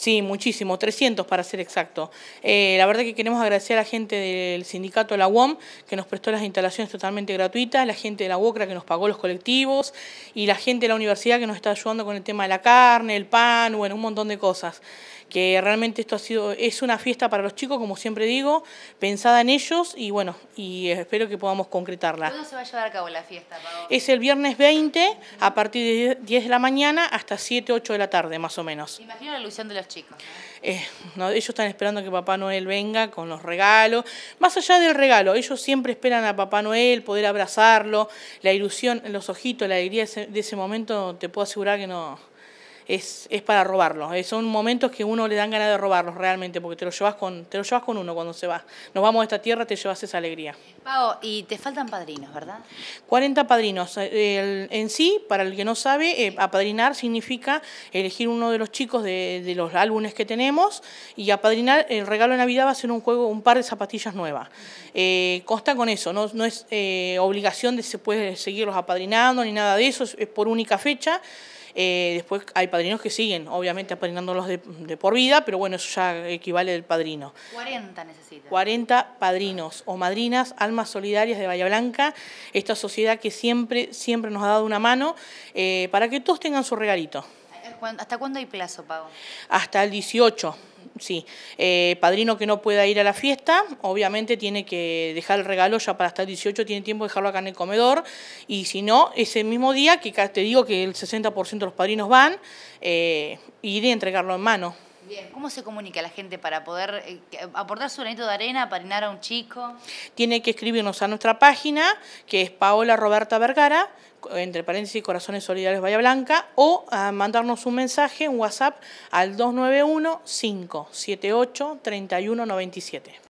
Sí, muchísimo, 300 para ser exacto. Eh, la verdad que queremos agradecer a la gente del sindicato de la UOM, que nos prestó las instalaciones totalmente gratuitas, la gente de la UOCRA que nos pagó los colectivos y la gente de la universidad que nos está ayudando con el tema de la carne, el pan, bueno, un montón de cosas que realmente esto ha sido, es una fiesta para los chicos, como siempre digo, pensada en ellos y bueno, y espero que podamos concretarla. ¿Cuándo se va a llevar a cabo la fiesta? Es el viernes 20 a partir de 10 de la mañana hasta 7, 8 de la tarde más o menos. imagino la ilusión de los chicos. Eh, no, ellos están esperando que Papá Noel venga con los regalos. Más allá del regalo, ellos siempre esperan a Papá Noel, poder abrazarlo, la ilusión los ojitos, la alegría de ese momento, te puedo asegurar que no, es, para robarlos. Eh, son momentos que uno le dan ganas de robarlos realmente, porque te lo llevas con, te lo llevas con uno cuando se va. Nos vamos a esta tierra, te llevas esa alegría. y te faltan padrinos, ¿verdad? 40 padrinos. Eh, en sí, para el que no sabe, eh, apadrinar significa elegir uno de los chicos de, los álbumes que tenemos y apadrinar, el regalo de Navidad va a ser un juego, un par de zapatillas nuevas. consta con eso, no, es obligación de se puede seguirlos apadrinando ni nada de eso, es por única fecha. Eh, después hay padrinos que siguen, obviamente, apadrinándolos de, por vida, pero bueno, eso ya equivale al padrino. 40 necesitan. 40 padrinos o madrinas, almas solidarias de Bahía Blanca, esta sociedad que siempre, siempre nos ha dado una mano eh, para que todos tengan su regalito. ¿Hasta cuándo hay plazo, Pago? Hasta el 18. Sí, eh, padrino que no pueda ir a la fiesta, obviamente tiene que dejar el regalo ya para hasta el 18, tiene tiempo de dejarlo acá en el comedor, y si no, ese mismo día, que te digo que el 60% de los padrinos van, eh, ir y entregarlo en mano. ¿cómo se comunica la gente para poder eh, aportar su granito de arena, parinar a un chico? Tiene que escribirnos a nuestra página, que es Paola Roberta Vergara, entre paréntesis Corazones Solidarios Bahía Blanca, o mandarnos un mensaje, un WhatsApp, al 291 578 3197.